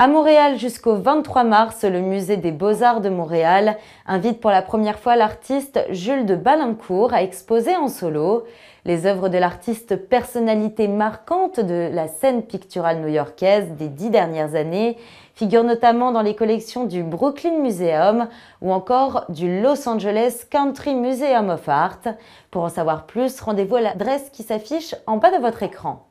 À Montréal jusqu'au 23 mars, le musée des beaux-arts de Montréal invite pour la première fois l'artiste Jules de Balincourt à exposer en solo. Les œuvres de l'artiste, personnalité marquante de la scène picturale new-yorkaise des dix dernières années, figurent notamment dans les collections du Brooklyn Museum ou encore du Los Angeles Country Museum of Art. Pour en savoir plus, rendez-vous à l'adresse qui s'affiche en bas de votre écran.